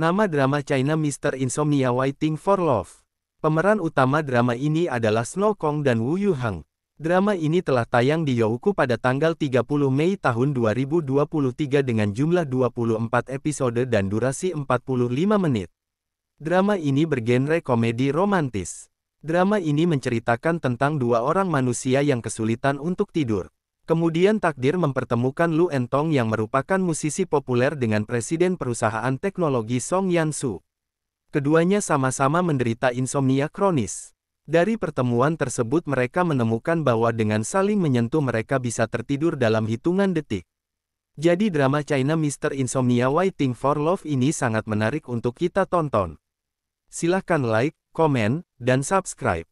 Nama drama China Mr. Insomnia Waiting for Love. Pemeran utama drama ini adalah Snow Kong dan Wu Yuhang. Drama ini telah tayang di Youku pada tanggal 30 Mei tahun 2023 dengan jumlah 24 episode dan durasi 45 menit. Drama ini bergenre komedi romantis. Drama ini menceritakan tentang dua orang manusia yang kesulitan untuk tidur. Kemudian takdir mempertemukan Lu Entong yang merupakan musisi populer dengan presiden perusahaan teknologi Song Yansu. Keduanya sama-sama menderita insomnia kronis. Dari pertemuan tersebut mereka menemukan bahwa dengan saling menyentuh mereka bisa tertidur dalam hitungan detik. Jadi drama China Mr. Insomnia Waiting for Love ini sangat menarik untuk kita tonton. Silahkan like, komen, dan subscribe.